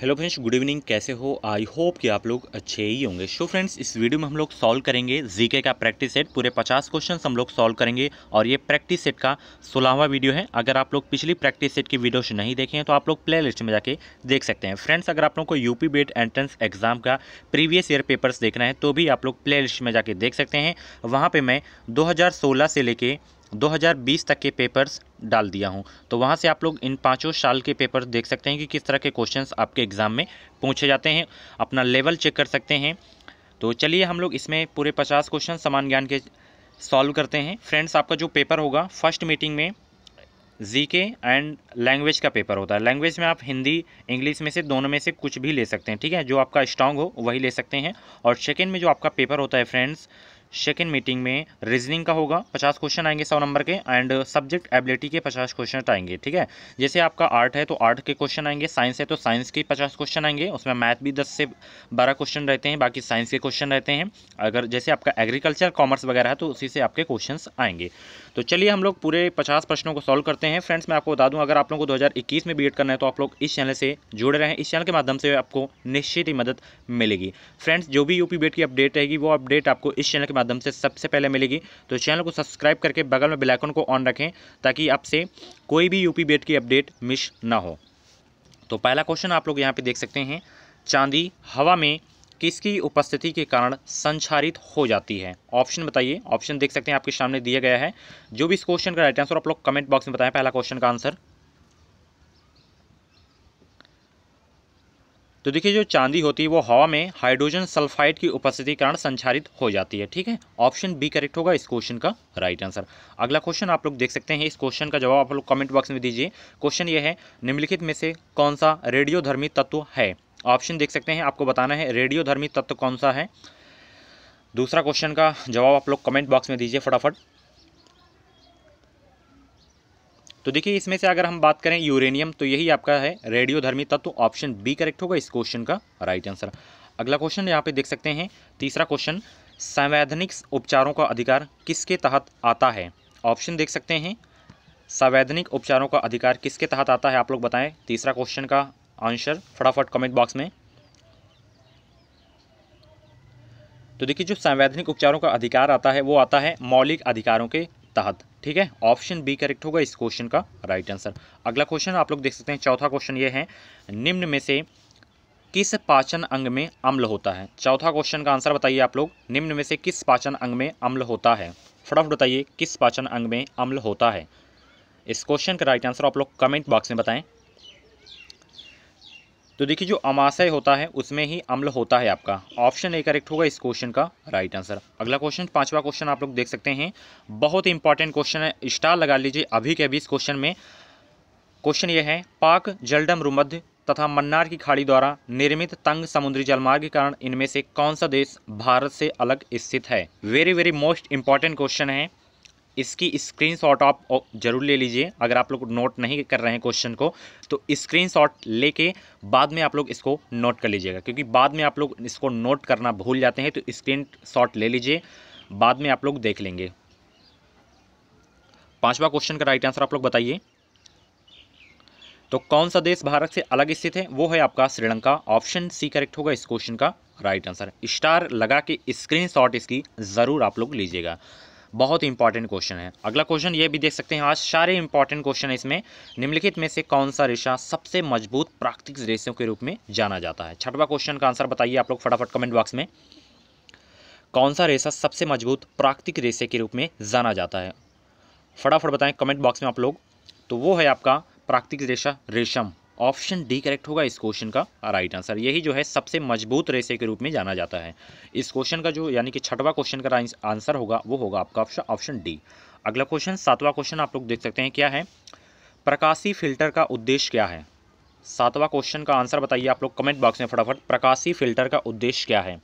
hello friends good evening कैसे हो I hope कि आप लोग अच्छे ही होंगे सो फ्रेंड्स इस वीडियो में हम लोग सॉल्व करेंगे जीके का प्रैक्टिस सेट पूरे 50 क्वेश्चंस हम लोग सॉल्व करेंगे और ये प्रैक्टिस सेट का सोलहवा वीडियो है अगर आप लोग पिछली प्रैक्टिस सेट की वीडियोस नहीं देखे हैं तो आप लोग प्ले लिस्ट में जाके देख सकते हैं फ्रेंड्स अगर आप लोग को यूपी बेट एंट्रेंस एग्जाम का प्रीवियस ईयर पेपर्स देखना है तो भी आप लोग प्ले लिस्ट में जाके देख सकते हैं वहाँ पर मैं दो से लेकर 2020 तक के पेपर्स डाल दिया हूं तो वहां से आप लोग इन पांचों साल के पेपर्स देख सकते हैं कि किस तरह के क्वेश्चंस आपके एग्ज़ाम में पूछे जाते हैं अपना लेवल चेक कर सकते हैं तो चलिए हम लोग इसमें पूरे पचास क्वेश्चन समान ज्ञान के सॉल्व करते हैं फ्रेंड्स आपका जो पेपर होगा फर्स्ट मीटिंग में जी के एंड लैंग्वेज का पेपर होता है लैंग्वेज में आप हिंदी इंग्लिश में से दोनों में से कुछ भी ले सकते हैं ठीक है जो आपका स्ट्रांग हो वही ले सकते हैं और सेकेंड में जो आपका पेपर होता है फ्रेंड्स सेकेंड मीटिंग में रीजनिंग का होगा पचास क्वेश्चन आएंगे सौ नंबर के एंड सब्जेक्ट एबिलिटी के पचास क्वेश्चन आएंगे ठीक है जैसे आपका आर्ट है तो आर्ट के क्वेश्चन आएंगे साइंस है तो साइंस के पचास क्वेश्चन आएंगे उसमें मैथ भी दस से बारह क्वेश्चन रहते हैं बाकी साइंस के क्वेश्चन रहते हैं अगर जैसे आपका एग्रीकल्चर कॉमर्स वगैरह है तो उसी से आपके क्वेश्चन आएंगे तो चलिए हम लोग पूरे पचास प्रश्नों को सॉल्व करते हैं फ्रेंड्स मैं आपको बता दूं अगर आप लोगों को 2021 में बीएड करना है तो आप लोग इस चैनल से जुड़े रहें इस चैनल के माध्यम से आपको निश्चित ही मदद मिलेगी फ्रेंड्स जो भी यूपी बीएड की अपडेट रहेगी वो अपडेट आपको इस चैनल के माध्यम से सबसे पहले मिलेगी तो चैनल को सब्सक्राइब करके बगल में बिलाइकन को ऑन रखें ताकि आपसे कोई भी यूपी बीएड की अपडेट मिस ना हो तो पहला क्वेश्चन आप लोग यहाँ पर देख सकते हैं चांदी हवा में किसकी उपस्थिति के कारण संचारित हो जाती है ऑप्शन बताइए ऑप्शन देख सकते हैं आपके सामने दिया गया है जो भी इस क्वेश्चन का राइट आंसर आप लोग कमेंट बॉक्स में बताएं पहला क्वेश्चन का आंसर तो देखिए जो चांदी होती है वो हवा में हाइड्रोजन सल्फाइड की उपस्थिति के कारण संचारित हो जाती है ठीक है ऑप्शन बी करेक्ट होगा इस क्वेश्चन का राइट आंसर अगला क्वेश्चन आप लोग देख सकते हैं इस क्वेश्चन का जवाब आप लोग कमेंट बॉक्स में दीजिए क्वेश्चन ये है निम्नलिखित में से कौन सा रेडियोधर्मी तत्व है ऑप्शन देख सकते हैं आपको बताना है रेडियो धर्मी तत्व कौन सा है दूसरा क्वेश्चन का जवाब आप लोग कमेंट बॉक्स में दीजिए फटाफट तो देखिए इसमें से अगर हम बात करें यूरेनियम तो यही आपका है रेडियोधर्मी तत्व ऑप्शन बी करेक्ट होगा इस क्वेश्चन का राइट आंसर अगला क्वेश्चन यहाँ पे देख सकते हैं तीसरा क्वेश्चन संवैधानिक उपचारों का अधिकार किसके तहत आता है ऑप्शन देख सकते हैं संवैधानिक उपचारों का अधिकार किसके तहत आता है आप लोग बताएं तीसरा क्वेश्चन का आंसर फटाफट कमेंट बॉक्स में तो देखिए जो संवैधानिक उपचारों का अधिकार आता है वो आता है मौलिक अधिकारों के तहत ठीक है ऑप्शन बी करेक्ट होगा इस क्वेश्चन का राइट आंसर अगला क्वेश्चन आप लोग देख सकते हैं चौथा क्वेश्चन ये है निम्न में से किस पाचन अंग में अम्ल होता है चौथा क्वेश्चन का आंसर बताइए आप लोग निम्न में से किस पाचन अंग में अम्ल होता है फटाफट बताइए किस पाचन अंग में अम्ल होता है इस क्वेश्चन का राइट आंसर आप लोग कमेंट बॉक्स में बताएं तो देखिए जो अमाशय होता है उसमें ही अम्ल होता है आपका ऑप्शन ए करेक्ट होगा इस क्वेश्चन का राइट आंसर अगला क्वेश्चन पांचवा क्वेश्चन आप लोग देख सकते हैं बहुत इंपॉर्टेंट क्वेश्चन है स्टार लगा लीजिए अभी के अभी इस क्वेश्चन में क्वेश्चन ये है पाक जलडम रुमध्य तथा मन्नार की खाड़ी द्वारा निर्मित तंग समुद्री जलमार्ग के कारण इनमें से कौन सा देश भारत से अलग स्थित है very very most important question है इसकी स्क्रीनशॉट आप जरूर ले लीजिए अगर आप लोग नोट नहीं कर रहे हैं क्वेश्चन को तो स्क्रीनशॉट लेके बाद में आप लोग इसको नोट कर लीजिएगा क्योंकि बाद में आप लोग इसको नोट करना भूल जाते हैं तो स्क्रीन ले लीजिए बाद में आप लोग देख लेंगे पांचवा क्वेश्चन का राइट आंसर आप लोग बताइए तो कौन सा देश भारत से अलग स्थित है वो है आपका श्रीलंका ऑप्शन सी करेक्ट होगा इस क्वेश्चन का राइट आंसर स्टार लगा के स्क्रीनशॉट इसकी ज़रूर आप लोग लीजिएगा बहुत इंपॉर्टेंट क्वेश्चन है अगला क्वेश्चन ये भी देख सकते हैं आज सारे इंपॉर्टेंट क्वेश्चन है इसमें निम्नलिखित में से कौन सा रेशा सबसे मजबूत प्राकृतिक रेशों के रूप में जाना जाता है छठवा क्वेश्चन का आंसर बताइए आप लोग फटाफट कमेंट बॉक्स में कौन सा रेशा सबसे मजबूत प्राकृतिक रेशे के रूप में जाना जाता है फटाफट बताएं कमेंट बॉक्स में आप लोग तो वो है आपका प्राकृतिक रेशा रेशम ऑप्शन डी करेक्ट होगा इस क्वेश्चन का राइट आंसर यही जो है सबसे मजबूत रेसे के रूप में जाना जाता है इस क्वेश्चन का जो यानी कि छठवा क्वेश्चन का आंसर होगा वो होगा आपका ऑप्शन ऑप्शन डी अगला क्वेश्चन सातवां क्वेश्चन आप लोग देख सकते हैं क्या है प्रकाशी फिल्टर का उद्देश्य क्या है सातवां क्वेश्चन का आंसर बताइए आप लोग कमेंट बॉक्स में फटाफट प्रकाशी फिल्टर का उद्देश्य क्या है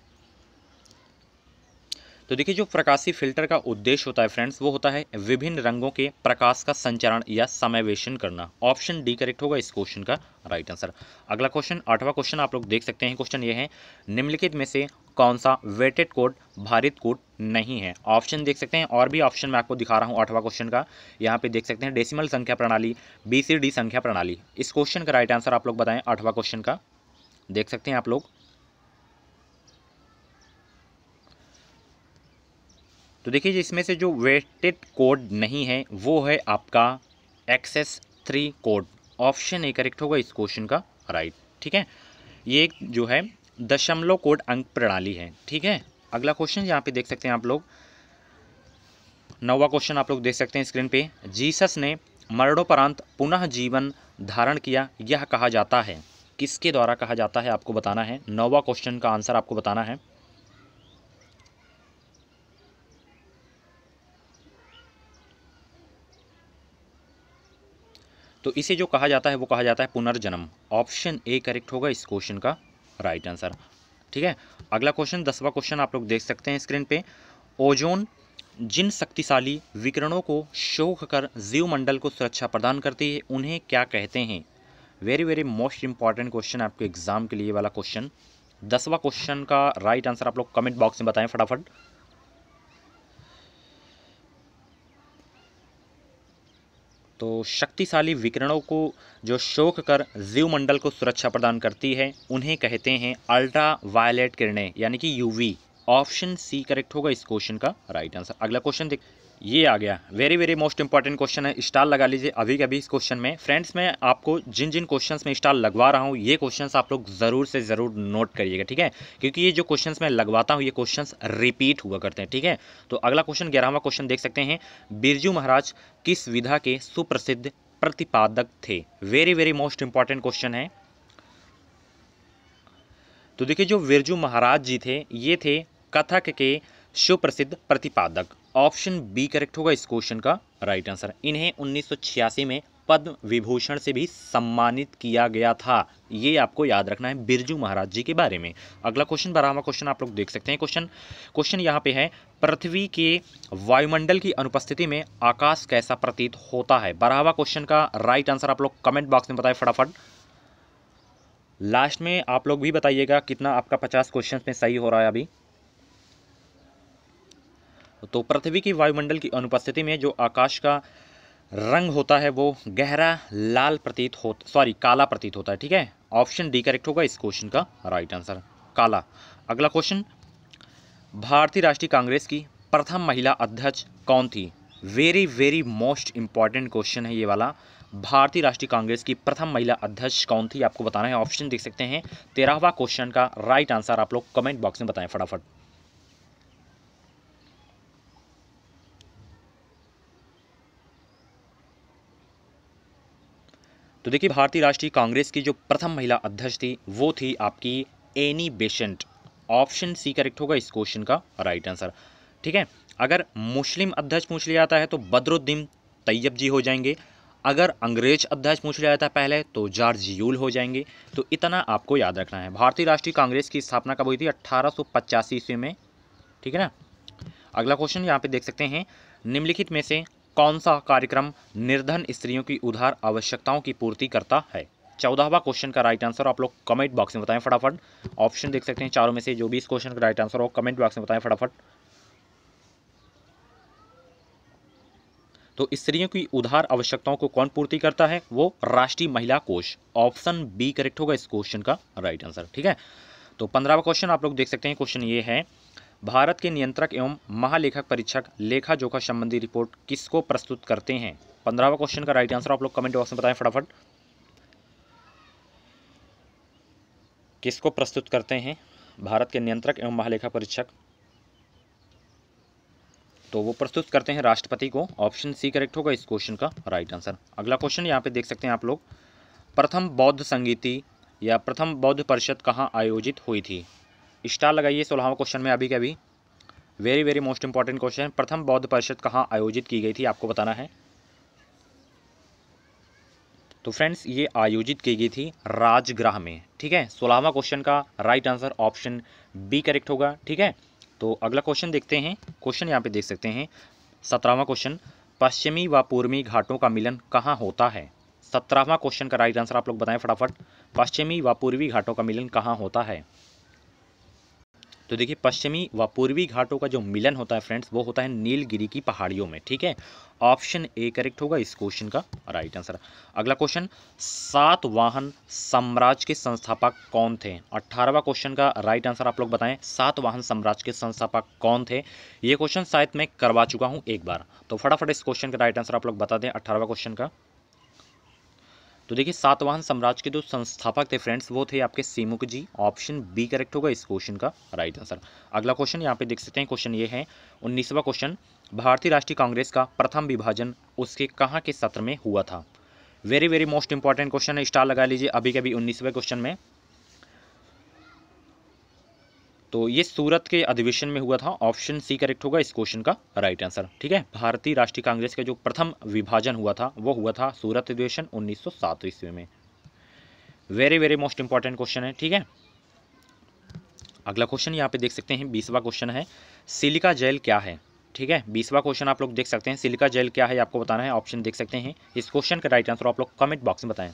तो देखिए जो प्रकाशी फिल्टर का उद्देश्य होता है फ्रेंड्स वो होता है विभिन्न रंगों के प्रकाश का संचरण या समावेशन करना ऑप्शन डी करेक्ट होगा इस क्वेश्चन का राइट आंसर अगला क्वेश्चन आठवां क्वेश्चन आप लोग देख सकते हैं क्वेश्चन ये है निम्नलिखित में से कौन सा वेटेड कोड भारित कोड नहीं है ऑप्शन देख सकते हैं और भी ऑप्शन मैं आपको दिखा रहा हूँ आठवां क्वेश्चन का यहाँ पे देख सकते हैं डेसिमल संख्या प्रणाली बी संख्या प्रणाली इस क्वेश्चन का राइट आंसर आप लोग बताएं आठवां क्वेश्चन का देख सकते हैं आप लोग तो देखिए इसमें से जो वेटेड कोड नहीं है वो है आपका access three code option A correct होगा इस क्वेश्चन का राइट ठीक है ये जो है दशमलव कोड अंक प्रणाली है ठीक है अगला क्वेश्चन यहाँ पे देख सकते हैं आप लोग नौवा क्वेश्चन आप लोग देख सकते हैं स्क्रीन पे जीसस ने मरणोपरांत पुनः जीवन धारण किया यह कहा जाता है किसके द्वारा कहा जाता है आपको बताना है नौवा क्वेश्चन का आंसर आपको बताना है तो इसे जो कहा जाता है वो कहा जाता है पुनर्जन्म ऑप्शन ए करेक्ट होगा इस क्वेश्चन का राइट आंसर ठीक है अगला क्वेश्चन दसवा क्वेश्चन आप लोग देख सकते हैं स्क्रीन पे ओजोन जिन शक्तिशाली विकिरणों को शोक कर जीवमंडल को सुरक्षा प्रदान करती है उन्हें क्या कहते हैं very very most important question आपके एग्जाम के लिए वाला क्वेश्चन दसवां क्वेश्चन का राइट आंसर आप लोग कमेंट बॉक्स में बताएं फटाफट तो शक्तिशाली विकिरणों को जो शोक कर जीव मंडल को सुरक्षा प्रदान करती है उन्हें कहते हैं अल्ट्रा वायलेट किरणें यानी कि यूवी ऑप्शन सी करेक्ट होगा इस क्वेश्चन का राइट आंसर अगला क्वेश्चन देख ये आ गया very very most important question है स्टार लगा लीजिए अभी के अभी इस क्वेश्चन में फ्रेंड्स मैं आपको जिन जिन क्वेश्चंस में स्टार लगवा रहा हूँ ये क्वेश्चंस आप लोग ज़रूर से ज़रूर नोट करिएगा ठीक है क्योंकि ये जो क्वेश्चंस मैं लगवाता हूँ ये क्वेश्चंस रिपीट हुआ करते हैं ठीक है तो अगला क्वेश्चन ग्यारहवा क्वेश्चन देख सकते हैं बिरजू महाराज किस विधा के सुप्रसिद्ध प्रतिपादक थे very very most important question है तो देखिए जो बिरजू महाराज जी थे ये थे कथक के सुप्रसिद्ध प्रतिपादक ऑप्शन बी करेक्ट होगा इस क्वेश्चन का राइट आंसर इन्हें 1986 में पद्म विभूषण से भी सम्मानित किया गया था ये आपको याद रखना है बिरजू महाराज जी के बारे में अगला क्वेश्चन बारहवा क्वेश्चन आप लोग देख सकते हैं क्वेश्चन क्वेश्चन यहाँ पे है पृथ्वी के वायुमंडल की अनुपस्थिति में आकाश कैसा प्रतीत होता है बारहवा क्वेश्चन का राइट आंसर आप लोग कमेंट बॉक्स में बताए फटाफट लास्ट में आप लोग भी बताइएगा कितना आपका पचास क्वेश्चन में सही हो रहा है अभी तो पृथ्वी की वायुमंडल की अनुपस्थिति में जो आकाश का रंग होता है वो गहरा लाल प्रतीत हो सॉरी काला प्रतीत होता है ठीक है ऑप्शन डी करेक्ट होगा इस क्वेश्चन का राइट आंसर काला अगला क्वेश्चन भारतीय राष्ट्रीय कांग्रेस की प्रथम महिला अध्यक्ष कौन थी very very most important question है ये वाला भारतीय राष्ट्रीय कांग्रेस की प्रथम महिला अध्यक्ष कौन थी आपको बताना है ऑप्शन देख सकते हैं तेरहवा क्वेश्चन का राइट आंसर आप लोग कमेंट बॉक्स में बताएं फटाफट तो देखिए भारतीय राष्ट्रीय कांग्रेस की जो प्रथम महिला अध्यक्ष थी वो थी आपकी Annie Besant option C correct होगा इस क्वेश्चन का राइट आंसर ठीक है अगर मुस्लिम अध्यक्ष पूछ लिया जाता है तो बद्रुद्दीन तैयब जी हो जाएंगे अगर अंग्रेज अध्यक्ष पूछ लिया जाता है पहले तो जॉर्ज यूल हो जाएंगे तो इतना आपको याद रखना है भारतीय राष्ट्रीय कांग्रेस की स्थापना कब हुई थी अट्ठारह ईस्वी में ठीक है ना अगला क्वेश्चन यहाँ पे देख सकते हैं निम्नलिखित में से कौन सा कार्यक्रम निर्धन स्त्रियों की उधार आवश्यकताओं की पूर्ति करता है चौदहवा क्वेश्चन का राइट आंसर आप लोग कमेंट बॉक्स में बताएं फटाफट ऑप्शन देख सकते हैं चारों में से जो भी इस क्वेश्चन का राइट आंसर हो कमेंट बॉक्स में बताएं फटाफट तो स्त्रियों की उधार आवश्यकताओं को कौन पूर्ति करता है वो राष्ट्रीय महिला कोष ऑप्शन बी करेक्ट होगा इस क्वेश्चन का राइट आंसर ठीक है तो पंद्रहवा क्वेश्चन आप लोग देख सकते हैं क्वेश्चन ये है भारत के नियंत्रक एवं महालेखक परीक्षक लेखा जोखा संबंधी रिपोर्ट किसको प्रस्तुत करते हैं पंद्रहवा क्वेश्चन का राइट आंसर आप लोग कमेंट बॉक्स में बताएं फटाफट किसको प्रस्तुत करते हैं भारत के नियंत्रक एवं महालेखा परीक्षक तो वो प्रस्तुत करते हैं राष्ट्रपति को ऑप्शन सी करेक्ट होगा इस क्वेश्चन का राइट आंसर अगला क्वेश्चन यहाँ पे देख सकते हैं आप लोग प्रथम बौद्ध संगीति या प्रथम बौद्ध परिषद कहाँ आयोजित हुई थी स्टार लगाइए सोलहवा क्वेश्चन में अभी के अभी very very most important question प्रथम बौद्ध परिषद कहाँ आयोजित की गई थी आपको बताना है तो फ्रेंड्स ये आयोजित की गई थी राजग्राह में ठीक है सोलहवा क्वेश्चन का right answer option B correct होगा ठीक है तो अगला क्वेश्चन देखते हैं क्वेश्चन यहाँ पे देख सकते हैं सत्रहवा क्वेश्चन पश्चिमी व पूर्वी घाटों का मिलन कहाँ होता है सत्रहवा क्वेश्चन का राइट आंसर आप लोग बताएं फटाफट पश्चिमी व पूर्वी घाटों का मिलन कहाँ होता है तो देखिए पश्चिमी व पूर्वी घाटों का जो मिलन होता है फ्रेंड्स वो होता है नीलगिरी की पहाड़ियों में ठीक है ऑप्शन ए करेक्ट होगा इस क्वेश्चन का राइट आंसर अगला क्वेश्चन सात वाहन साम्राज्य के संस्थापक कौन थे अट्ठारहवा क्वेश्चन का राइट आंसर आप लोग बताएं सात वाहन साम्राज्य के संस्थापक कौन थे ये क्वेश्चन शायद मैं करवा चुका हूँ एक बार तो फटाफट इस क्वेश्चन का राइट आंसर आप लोग बता दें अट्ठारहवा क्वेश्चन का तो देखिए सातवाहन साम्राज्य के जो तो संस्थापक थे फ्रेंड्स वो थे आपके Simuka ji option B correct होगा इस क्वेश्चन का राइट आंसर अगला क्वेश्चन यहाँ पे देख सकते हैं क्वेश्चन ये है उन्नीसवा क्वेश्चन भारतीय राष्ट्रीय कांग्रेस का प्रथम विभाजन उसके कहाँ के सत्र में हुआ था very very most important question है स्टार लगा लीजिए अभी के अभी उन्नीसवें क्वेश्चन में तो ये सूरत के अधिवेशन में हुआ था ऑप्शन सी करेक्ट होगा इस क्वेश्चन का राइट आंसर ठीक है भारतीय राष्ट्रीय कांग्रेस का जो प्रथम विभाजन हुआ था वो हुआ था सूरत अधिवेशन उन्नीस सौ ईस्वी में very very most important question है ठीक है अगला क्वेश्चन यहाँ पे देख सकते हैं बीसवा क्वेश्चन है सिलिका जेल क्या है ठीक है बीसवा क्वेश्चन आप लोग देख सकते हैं सिलिका जेल क्या है आपको बताना है ऑप्शन देख सकते हैं इस क्वेश्चन का राइट आंसर आप लोग कमेंट बॉक्स में बताएं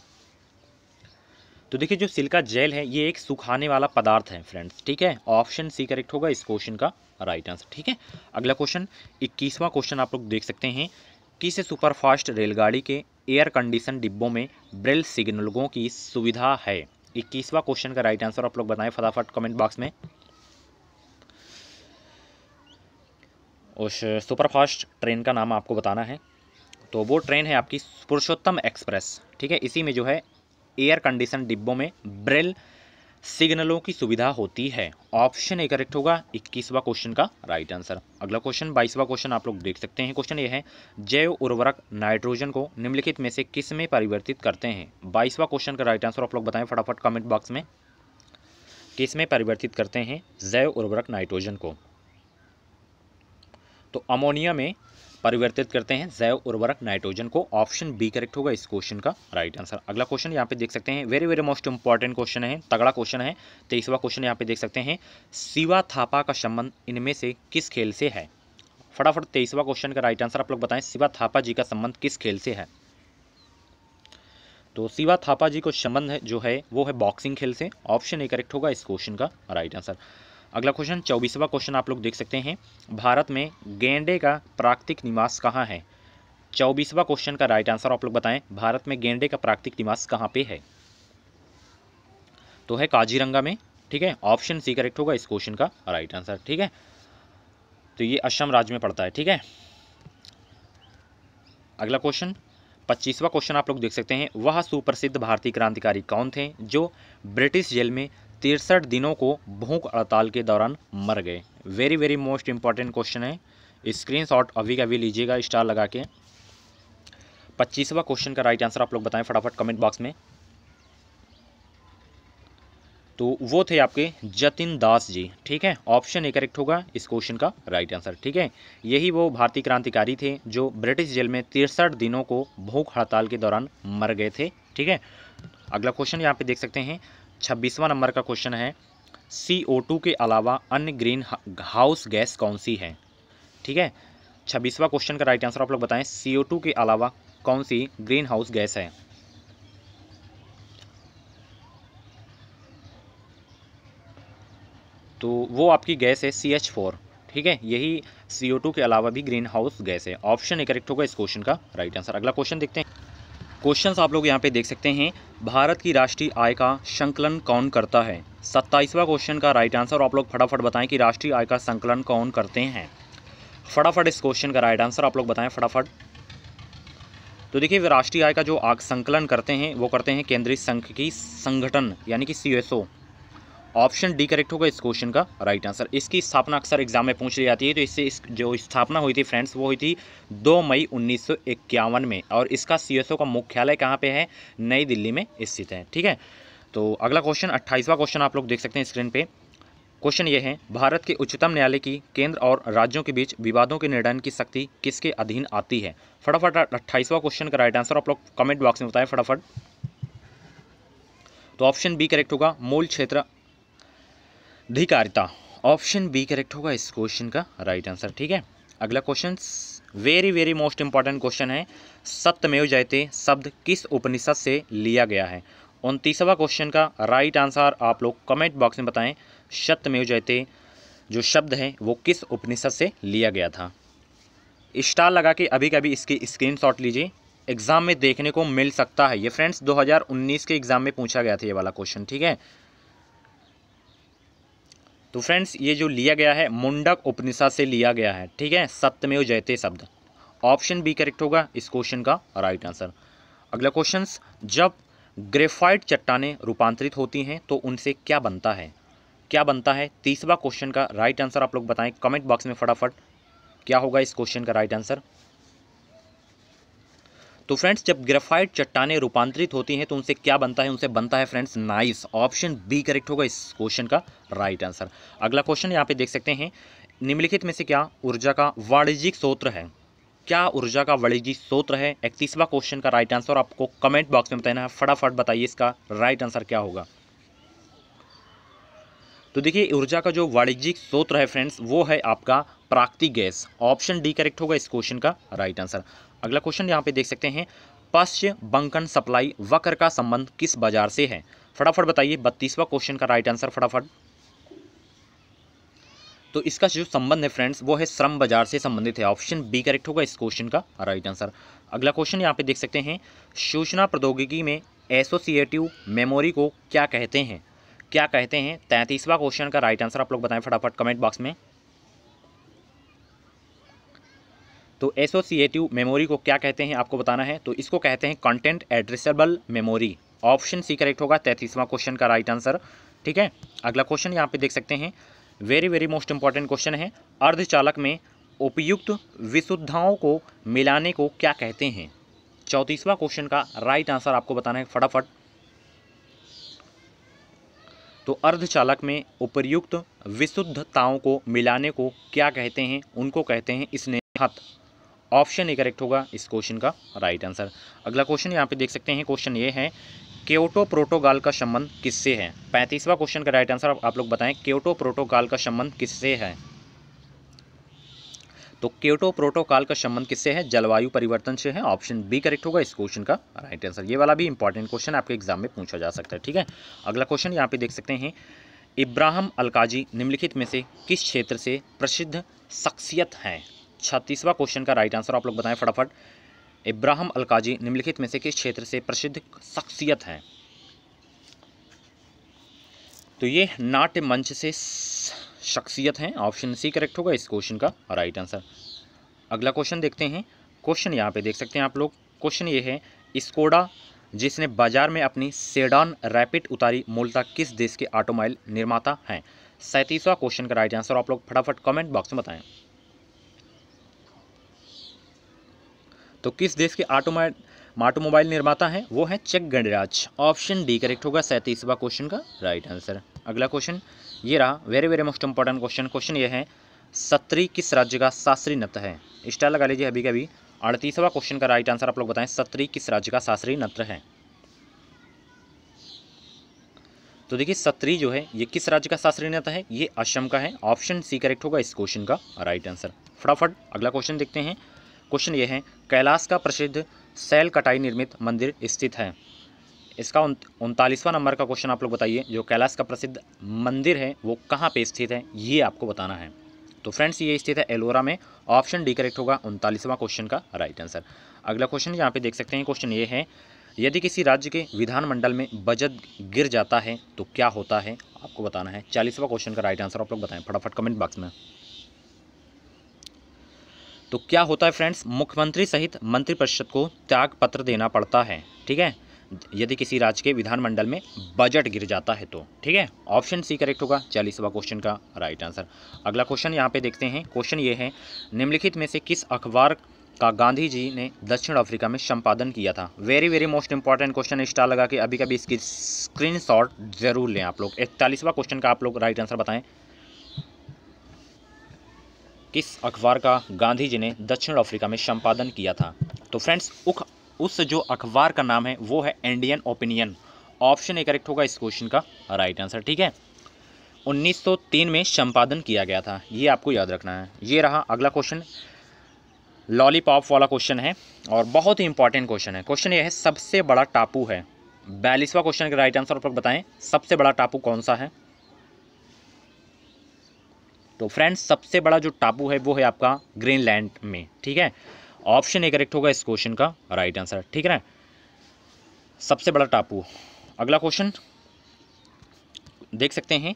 तो देखिए जो सिल्का जेल है ये एक सुखाने वाला पदार्थ है फ्रेंड्स ठीक है ऑप्शन सी करेक्ट होगा इस क्वेश्चन का राइट आंसर ठीक है अगला क्वेश्चन इक्कीसवां क्वेश्चन आप लोग देख सकते हैं किस सुपरफास्ट रेलगाड़ी के एयर कंडीशन डिब्बों में ब्रेल सिग्नलों की सुविधा है इक्कीसवां क्वेश्चन का राइट आंसर आप लोग बताएं फटाफट कमेंट बॉक्स में उस सुपरफास्ट ट्रेन का नाम आपको बताना है तो वो ट्रेन है आपकी पुरुषोत्तम एक्सप्रेस ठीक है इसी में जो है एयर कंडीशन डिब्बों में ब्रेल सिग्नलों की सुविधा होती है ऑप्शन ए करेक्ट होगा इक्कीसवा क्वेश्चन का राइट आंसर अगला क्वेश्चन बाईसवा क्वेश्चन आप लोग देख सकते हैं क्वेश्चन ये है जैव उर्वरक नाइट्रोजन को निम्नलिखित में से किस में परिवर्तित करते हैं बाईसवा क्वेश्चन का राइट आंसर आप लोग बताएं फटाफट कमेंट बॉक्स में किस में परिवर्तित करते हैं जैव उर्वरक नाइट्रोजन को तो अमोनिया में परिवर्तित करते हैं जैव उर्वरक नाइट्रोजन को ऑप्शन बी करेक्ट होगा इस क्वेश्चन का राइट आंसर अगला क्वेश्चन यहाँ पे देख सकते हैं very very most important question है तगड़ा क्वेश्चन है तेईसवा क्वेश्चन यहाँ पे देख सकते हैं सिवा थापा का संबंध इनमें से किस खेल से है फटाफट तेईसवा क्वेश्चन का राइट आंसर आप लोग बताएं सिवा थापा जी का संबंध किस खेल से है तो सिवा थापा जी को संबंध जो है वो है बॉक्सिंग खेल से ऑप्शन ए करेक्ट होगा इस क्वेश्चन का राइट आंसर अगला क्वेश्चन चौबीसवा क्वेश्चन आप लोग देख सकते हैं भारत में गेंडे का प्राकृतिक निवास कहाँ है चौबीसवा क्वेश्चन का राइट आंसर आप लोग बताएं भारत में गेंडे का प्राकृतिक निवास कहाँ पे है तो है काजीरंगा में ठीक है ऑप्शन सी करेक्ट होगा इस क्वेश्चन का राइट आंसर ठीक है तो ये असम राज्य में पड़ता है ठीक है अगला क्वेश्चन पच्चीसवा क्वेश्चन आप लोग देख सकते हैं वह सुप्रसिद्ध भारतीय क्रांतिकारी कौन थे जो ब्रिटिश जेल में तिरसठ दिनों को भूख हड़ताल के दौरान मर गए very very most important question है स्क्रीनशॉट अभी का अभी लीजिएगा स्टार लगा के पच्चीसवा क्वेश्चन का राइट आंसर आप लोग बताएं फटाफट कमेंट बॉक्स में तो वो थे आपके जतिन दास जी ठीक है ऑप्शन ए करेक्ट होगा इस क्वेश्चन का राइट आंसर ठीक है यही वो भारतीय क्रांतिकारी थे जो ब्रिटिश जेल में तिरसठ दिनों को भूख हड़ताल के दौरान मर गए थे ठीक है अगला क्वेश्चन यहाँ पे देख सकते हैं छब्बीसवां नंबर का क्वेश्चन है सी ओ टू के अलावा अन्य ग्रीन हाउस गैस कौन सी है ठीक है छब्बीसवा क्वेश्चन का राइट आंसर आप लोग बताएं सी ओ टू के अलावा कौन सी ग्रीन हाउस गैस है तो वो आपकी गैस है सी एच फोर ठीक है यही सी ओ टू के अलावा भी ग्रीन हाउस गैस है ऑप्शन ए करेक्ट होगा इस क्वेश्चन का राइट आंसर अगला क्वेश्चन देखते हैं क्वेश्चंस आप लोग यहाँ पे देख सकते हैं भारत की राष्ट्रीय आय का संकलन कौन करता है सत्ताईसवा क्वेश्चन का राइट आंसर आप लोग फटाफट बताएं कि राष्ट्रीय आय का संकलन कौन करते हैं फटाफट इस क्वेश्चन का राइट आंसर आप लोग बताएं फटाफट तो देखिए राष्ट्रीय आय का जो आग संकलन करते हैं वो करते हैं केंद्रीय संघ की संगठन यानी कि सी ऑप्शन डी करेक्ट होगा इस क्वेश्चन का राइट आंसर इसकी स्थापना अक्सर एग्जाम में पूछ ली जाती है तो इससे इस जो स्थापना हुई थी फ्रेंड्स वो हुई थी 2 मई उन्नीस में और इसका सीएसओ का मुख्यालय कहाँ पे है नई दिल्ली में स्थित है ठीक है तो अगला क्वेश्चन अट्ठाईसवा क्वेश्चन आप लोग देख सकते हैं स्क्रीन पर क्वेश्चन ये है भारत के उच्चतम न्यायालय की केंद्र और राज्यों के बीच विवादों के निर्णय की शक्ति किसके अधीन आती है फटाफट अट्ठाईसवा क्वेश्चन का राइट आंसर आप लोग कमेंट बॉक्स में बताएं फटाफट तो ऑप्शन बी करेक्ट होगा मूल क्षेत्र धिकारिता ऑप्शन बी करेक्ट होगा इस क्वेश्चन का राइट आंसर ठीक है अगला question very very most important question है सत्यमेव जयते शब्द किस उपनिषद से लिया गया है उनतीसवा क्वेश्चन का राइट आंसर आप लोग कमेंट बॉक्स में बताएं सत्यमेव जयते जो शब्द है वो किस उपनिषद से लिया गया था स्टार लगा के अभी कभी इसकी स्क्रीन लीजिए एग्ज़ाम में देखने को मिल सकता है ये फ्रेंड्स 2019 के एग्ज़ाम में पूछा गया था ये वाला क्वेश्चन ठीक है तो फ्रेंड्स ये जो लिया गया है मुंडक उपनिषद से लिया गया है ठीक है सत्यमेव जयते शब्द ऑप्शन बी करेक्ट होगा इस क्वेश्चन का राइट आंसर अगला क्वेश्चन जब ग्रेफाइट चट्टाने रूपांतरित होती हैं तो उनसे क्या बनता है क्या बनता है तीसरा क्वेश्चन का राइट आंसर आप लोग बताएं कमेंट बॉक्स में फटाफट क्या होगा इस क्वेश्चन का राइट आंसर तो फ्रेंड्स जब ग्रेफाइट चट्टाने रूपांतरित होती हैं तो उनसे क्या बनता है उनसे बनता है friends nice option B correct होगा इस क्वेश्चन का राइट आंसर अगला क्वेश्चन यहाँ पे देख सकते हैं निम्नलिखित में से क्या ऊर्जा का वाणिज्यिक स्रोत है क्या ऊर्जा का वाणिज्यिक स्रोत है इकतीसवा क्वेश्चन का राइट आंसर आपको कमेंट बॉक्स में बताना है फटाफट बताइए इसका राइट आंसर क्या होगा तो देखिए ऊर्जा का जो वाणिज्यिक स्रोत है फ्रेंड्स वो है आपका प्राकृतिक गैस ऑप्शन डी करेक्ट होगा इस क्वेश्चन का राइट आंसर अगला क्वेश्चन यहाँ पे देख सकते हैं पश्च बंकन सप्लाई वक्र का संबंध किस बाजार से है फटाफट बताइए बत्तीसवा क्वेश्चन का राइट आंसर फटाफट तो इसका जो संबंध है फ्रेंड्स वो है श्रम बाजार से संबंधित है ऑप्शन बी करेक्ट होगा इस क्वेश्चन का राइट आंसर अगला क्वेश्चन यहाँ पे देख सकते हैं सूचना प्रौद्योगिकी में एसोसिएटिव मेमोरी को क्या कहते हैं क्या कहते हैं तैंतीसवा क्वेश्चन का राइट आंसर आप लोग बताएं फटाफट कमेंट बॉक्स में तो एसोसिएटिव मेमोरी को क्या कहते हैं आपको बताना है तो इसको कहते हैं content addressable memory option C correct होगा तैंतीसवां क्वेश्चन का राइट आंसर ठीक है अगला क्वेश्चन यहाँ पे देख सकते हैं very very most important question है अर्धचालक में उपयुक्त विशुद्धाओं को मिलाने को क्या कहते हैं चौंतीसवां क्वेश्चन का राइट आंसर आपको बताना है फटाफट तो अर्धचालक में उपयुक्त विशुद्धताओं को मिलाने को क्या कहते हैं उनको कहते हैं स्नेहत ऑप्शन ए करेक्ट होगा इस क्वेश्चन का राइट आंसर अगला क्वेश्चन यहाँ पे देख सकते हैं क्वेश्चन ये है क्योटो प्रोटोकॉल का संबंध किससे है पैंतीसवा क्वेश्चन का राइट आंसर आप लोग बताएं क्योटो प्रोटोकॉल का संबंध किससे है तो केटो प्रोटोकॉल का संबंध किससे है जलवायु परिवर्तन से है ऑप्शन बी करेक्ट होगा इस क्वेश्चन का राइट आंसर ये वाला भी इंपॉर्टेंट क्वेश्चन आपके एग्जाम में पूछा जा सकता है ठीक है अगला क्वेश्चन यहाँ पे देख सकते हैं इब्राहिम अलकाजी निम्नलिखित में से किस क्षेत्र से प्रसिद्ध शख्सियत हैं छत्तीसवां क्वेश्चन का राइट आंसर आप लोग बताएं फटाफट इब्राहिम अलकाजी निम्नलिखित में से किस क्षेत्र से प्रसिद्ध शख्सियत हैं तो ये नाट्य मंच से शख्सियत हैं ऑप्शन सी करेक्ट होगा इस क्वेश्चन का राइट आंसर अगला क्वेश्चन देखते हैं क्वेश्चन यहाँ पे देख सकते हैं आप लोग क्वेश्चन ये है स्कोडा जिसने बाजार में अपनी सेडान रैपिड उतारी मूलतः किस देश के ऑटोमोबाइल निर्माता हैं सैंतीसवां क्वेश्चन का राइट आंसर आप लोग फटाफट कमेंट बॉक्स में बताएं तो किस देश के ऑटोमैट ऑटोमोबाइल निर्माता हैं वो है चेक गणराज ऑप्शन डी करेक्ट होगा सैंतीसवा क्वेश्चन का राइट आंसर अगला क्वेश्चन ये रहा very very most important question question ये है सत्री किस राज्य का शास्त्री नृत्य है स्टार लगा लीजिए अभी कभी अड़तीसवा क्वेश्चन का राइट आंसर आप लोग बताएं सत्री किस राज्य का शास्त्री नृत्य है तो देखिए सत्री जो है ये किस राज्य का शास्त्रीय नृत्य है ये असम का है ऑप्शन सी करेक्ट होगा इस क्वेश्चन का राइट आंसर फटाफट अगला क्वेश्चन देखते हैं क्वेश्चन ये है कैलाश का प्रसिद्ध सेल कटाई निर्मित मंदिर स्थित है इसका उनतालीसवां नंबर का क्वेश्चन आप लोग बताइए जो कैलाश का प्रसिद्ध मंदिर है वो कहाँ पे स्थित है ये आपको बताना है तो फ्रेंड्स ये स्थित है एलोरा में ऑप्शन डी करेक्ट होगा उनतालीसवां क्वेश्चन का राइट आंसर अगला क्वेश्चन यहाँ पे देख सकते हैं क्वेश्चन ये है यदि किसी राज्य के विधानमंडल में बजट गिर जाता है तो क्या होता है आपको बताना है चालीसवा क्वेश्चन का राइट आंसर आप लोग बताएं फटाफट कमेंट बॉक्स में तो क्या होता है फ्रेंड्स मुख्यमंत्री सहित मंत्रिपरिषद को त्याग पत्र देना पड़ता है ठीक है यदि किसी राज्य के विधानमंडल में बजट गिर जाता है तो ठीक है ऑप्शन सी करेक्ट होगा चालीसवा क्वेश्चन का राइट आंसर अगला क्वेश्चन यहाँ पे देखते हैं क्वेश्चन ये है निम्नलिखित में से किस अखबार का गांधी जी ने दक्षिण अफ्रीका में संपादन किया था very very most important question star लगा कि अभी कभी इसकी स्क्रीन जरूर लें आप लोग इकतालीसवा क्वेश्चन का आप लोग राइट आंसर बताएं किस अखबार का गांधी जी ने दक्षिण अफ्रीका में संपादन किया था तो फ्रेंड्स उख उस जो अखबार का नाम है वो है Indian Opinion option A correct होगा इस क्वेश्चन का राइट आंसर ठीक है 1903 में संपादन किया गया था ये आपको याद रखना है ये रहा अगला क्वेश्चन लॉलीपॉप वाला क्वेश्चन है और बहुत ही इंपॉर्टेंट क्वेश्चन है क्वेश्चन ये है सबसे बड़ा टापू है बयालीसवा क्वेश्चन का राइट आंसर आप बताएं सबसे बड़ा टापू कौन सा है तो फ्रेंड्स सबसे बड़ा जो टापू है वो है आपका ग्रीनलैंड में ठीक है ऑप्शन ए करेक्ट होगा इस क्वेश्चन का राइट आंसर ठीक है सबसे बड़ा टापू अगला क्वेश्चन देख सकते हैं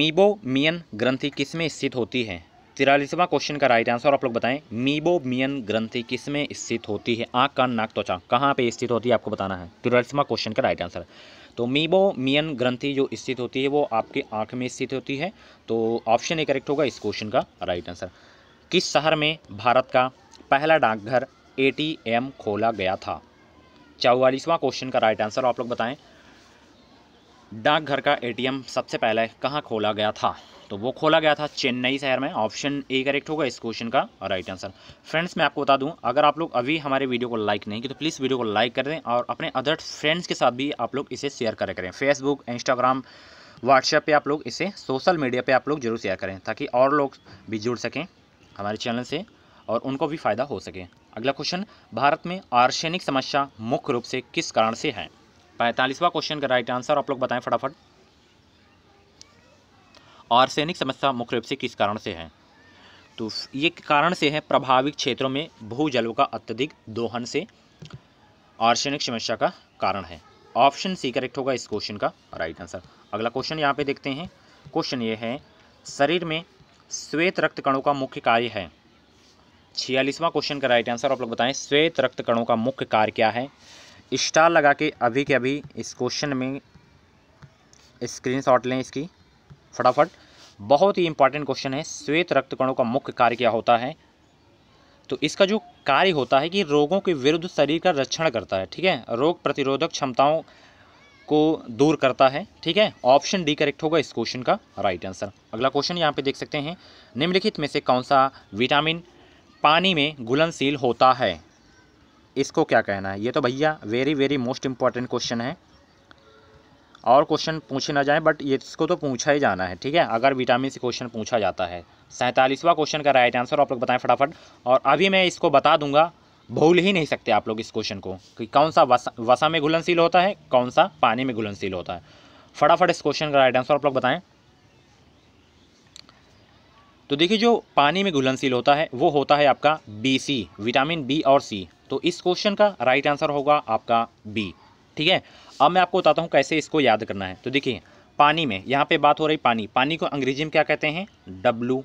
मीबो मियन ग्रंथि किस में स्थित होती है तिरालीसवा क्वेश्चन का राइट आंसर आप लोग बताएं मीबो मियन ग्रंथि किस में स्थित होती है आँख कान नाक त्वचा कहाँ पे स्थित होती है आपको बताना है तिरालीसवा क्वेश्चन का राइट आंसर तो मीबो मियन ग्रंथि जो स्थित होती है वो आपके आँख में स्थित होती है तो ऑप्शन ए करेक्ट होगा इस क्वेश्चन का राइट आंसर किस शहर में भारत का पहला डाकघर ए खोला गया था चौवालीसवां क्वेश्चन का राइट आंसर आप लोग बताएं डाकघर का एटीएम सबसे पहले कहाँ खोला गया था तो वो खोला गया था चेन्नई शहर में ऑप्शन ए करेक्ट होगा इस क्वेश्चन का राइट आंसर फ्रेंड्स मैं आपको बता दूं अगर आप लोग अभी हमारे वीडियो को लाइक नहीं की तो प्लीज़ वीडियो को लाइक कर दें और अपने अदर फ्रेंड्स के साथ भी आप लोग इसे शेयर करें करें फेसबुक इंस्टाग्राम व्हाट्सएप पर आप लोग इसे सोशल मीडिया पर आप लोग जरूर शेयर करें ताकि और लोग भी जुड़ सकें हमारे चैनल से और उनको भी फ़ायदा हो सके अगला क्वेश्चन भारत में आर्सेनिक समस्या मुख्य रूप से किस कारण से है पैंतालीसवा क्वेश्चन का राइट आंसर आप लोग बताएं फटाफट आर्सेनिक समस्या मुख्य रूप से किस कारण से है तो ये कारण से है प्रभावित क्षेत्रों में भू जलों का अत्यधिक दोहन से आर्सेनिक समस्या का कारण है ऑप्शन सी करेक्ट होगा इस क्वेश्चन का राइट आंसर अगला क्वेश्चन यहाँ पे देखते हैं क्वेश्चन ये है शरीर में श्वेत रक्त कणों का मुख्य कार्य है छियालीसवां क्वेश्चन का राइट आंसर आप लोग बताएं श्वेत रक्त कणों का मुख्य कार्य क्या है स्टार लगा के अभी के अभी इस क्वेश्चन में स्क्रीनशॉट लें इसकी फटाफट बहुत ही इंपॉर्टेंट क्वेश्चन है श्वेत रक्त कणों का मुख्य कार्य क्या होता है तो इसका जो कार्य होता है कि रोगों के विरुद्ध शरीर का रक्षण करता है ठीक है रोग प्रतिरोधक क्षमताओं को दूर करता है ठीक है ऑप्शन डी करेक्ट होगा इस क्वेश्चन का राइट आंसर अगला क्वेश्चन यहाँ पे देख सकते हैं निम्नलिखित में से कौन सा विटामिन पानी में घुलनशील होता है इसको क्या कहना है ये तो भैया very very most important question है और क्वेश्चन पूछे ना जाए बट ये इसको तो पूछा ही जाना है ठीक है अगर विटामिन सी क्वेश्चन पूछा जाता है सैंतालीसवां क्वेश्चन का राइट आंसर आप लोग बताएं फटाफट और अभी मैं इसको बता दूंगा भूल ही नहीं सकते आप लोग इस क्वेश्चन को कि कौन सा वसा, वसा में घुलनशील होता है कौन सा पानी में घुलनशील होता है फटाफट इस क्वेश्चन का राइट आंसर आप लोग बताएं तो देखिए जो पानी में घुलनशील होता है वो होता है आपका बी सी विटामिन बी और सी तो इस क्वेश्चन का राइट आंसर होगा आपका बी ठीक है अब मैं आपको बताता हूँ कैसे इसको याद करना है तो देखिए पानी में यहाँ पे बात हो रही पानी पानी को अंग्रेजी में क्या कहते हैं डब्लू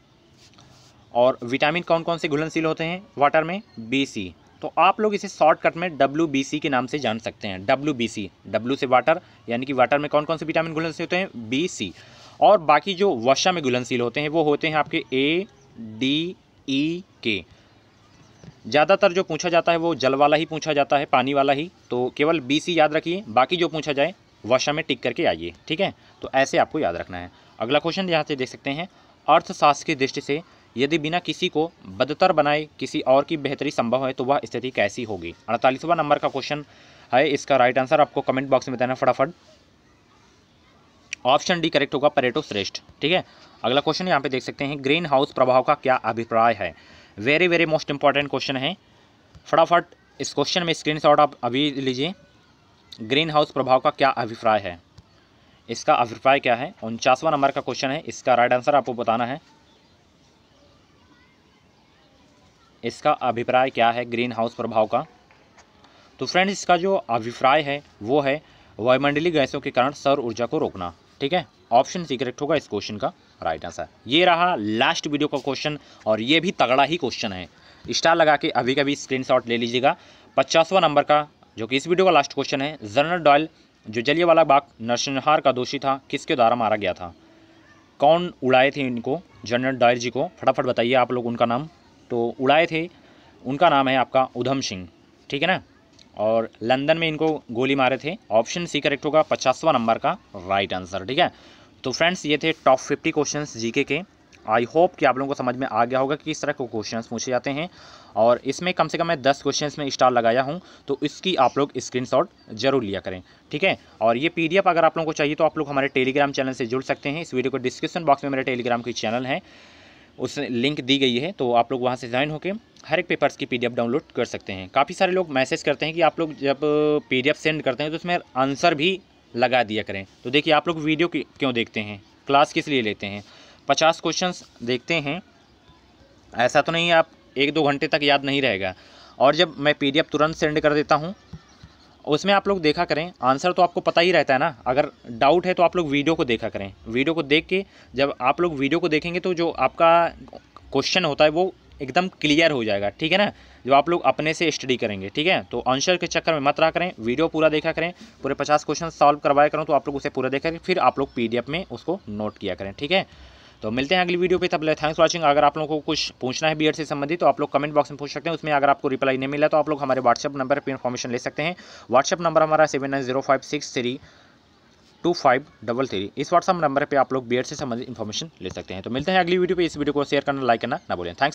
और विटामिन कौन कौन से घुलनशील होते हैं वाटर में बी सी तो आप लोग इसे शॉर्टकट में डब्ल्यू बी सी के नाम से जान सकते हैं डब्ल्यू बी सी डब्ल्यू से वाटर यानी कि वाटर में कौन कौन से विटामिन घुलनशील होते हैं बी सी और बाकी जो वर्षा में घुलनशील होते हैं वो होते हैं आपके ए डी ई के ज़्यादातर जो पूछा जाता है वो जल वाला ही पूछा जाता है पानी वाला ही तो केवल बी सी याद रखिए बाकी जो पूछा जाए वर्षा में टिक करके आइए ठीक है तो ऐसे आपको याद रखना है अगला क्वेश्चन यहाँ से देख सकते हैं अर्थशास्त्र की दृष्टि से यदि बिना किसी को बदतर बनाए किसी और की बेहतरी संभव है तो वह स्थिति कैसी होगी अड़तालीसवा नंबर का क्वेश्चन है इसका राइट आंसर आपको कमेंट बॉक्स में बताना फटाफट ऑप्शन डी करेक्ट होगा परेटो श्रेष्ठ ठीक है अगला क्वेश्चन यहाँ पे देख सकते हैं ग्रीन हाउस प्रभाव का क्या अभिप्राय है very very most important question है फटाफट इस क्वेश्चन में शॉट आप अभी लीजिए ग्रीन हाउस प्रभाव का क्या अभिप्राय है इसका अभिप्राय क्या है उनचासवा नंबर का क्वेश्चन है इसका राइट आंसर आपको बताना है इसका अभिप्राय क्या है ग्रीन हाउस प्रभाव का तो फ्रेंड्स इसका जो अभिप्राय है वो है वायुमंडलीय गैसों के कारण सौर ऊर्जा को रोकना ठीक है ऑप्शन सी करेक्ट होगा इस क्वेश्चन का राइट आंसर ये रहा लास्ट वीडियो का क्वेश्चन और ये भी तगड़ा ही क्वेश्चन है स्टार लगा के अभी कभी स्क्रीनशॉट ले लीजिएगा पचासवा नंबर का जो कि इस वीडियो का लास्ट क्वेश्चन है जनरल डॉयल जो वाला बाग नरसंहार का दोषी था किसके द्वारा मारा गया था कौन उड़ाए थे इनको जनरल डॉयल जी को फटाफट बताइए आप लोग उनका नाम तो उड़ाए थे उनका नाम है आपका उधम सिंह ठीक है ना और लंदन में इनको गोली मारे थे ऑप्शन सी करेक्ट होगा पचासवा नंबर का राइट आंसर ठीक है तो फ्रेंड्स ये थे टॉप फिफ्टी क्वेश्चन जीके के आई होप कि आप लोगों को समझ में आ गया होगा कि किस तरह के क्वेश्चन पूछे जाते हैं और इसमें कम से कम मैं दस क्वेश्चन में स्टार लगाया हूँ तो इसकी आप लोग स्क्रीनशॉट जरूर लिया करें ठीक है और ये पीडीएफ अगर आप लोगों को चाहिए तो आप लोग हमारे टेलीग्राम चैनल से जुड़ सकते हैं इस वीडियो को डिस्क्रिप्शन बॉक्स में मेरे टेलीग्राम की चैनल है उस लिंक दी गई है तो आप लोग वहाँ से ज्वाइन होकर हर एक पेपर्स की पी डाउनलोड कर सकते हैं काफ़ी सारे लोग मैसेज करते हैं कि आप लोग जब पी सेंड करते हैं तो उसमें आंसर भी लगा दिया करें तो देखिए आप लोग वीडियो क्यों देखते हैं क्लास किस लिए लेते हैं पचास क्वेश्चन देखते हैं ऐसा तो नहीं आप एक दो घंटे तक याद नहीं रहेगा और जब मैं पी तुरंत सेंड कर देता हूँ उसमें आप लोग देखा करें आंसर तो आपको पता ही रहता है ना अगर डाउट है तो आप लोग वीडियो को देखा करें वीडियो को देख के जब आप लोग वीडियो को देखेंगे तो जो आपका क्वेश्चन होता है वो एकदम क्लियर हो जाएगा ठीक है ना जो आप लोग अपने से स्टडी करेंगे ठीक है तो आंसर के चक्कर में मत रहा करें वीडियो पूरा देखा करें पूरे पचास क्वेश्चन सॉल्व करवाया करूँ तो आप लोग उसे पूरा देखा करें फिर आप लोग पी में उसको नोट किया करें ठीक है तो मिलते हैं अगली वीडियो पे तब थैंक्स वॉचिंग अगर आप लोगों को कुछ पूछना है बीएड से संबंधित तो आप लोग कमेंट बॉक्स में पूछ सकते हैं उसमें अगर आपको रिप्लाई नहीं मिला तो आप लोग हमारे व्हाट्सअप नंबर पर इन्फॉर्मेशन ले सकते हैं व्हाट्सअप नंबर हमारा seven nine zero five six three two five double three इस व्हाट्सअप नंबर पर आप लोग बीएड से संबंधित इन्फॉर्मेशन ले सकते हैं तो मिलते हैं अगली वीडियो पर इस वीडियो को शेयर करना लाइक करना ना बोलें थैंक्स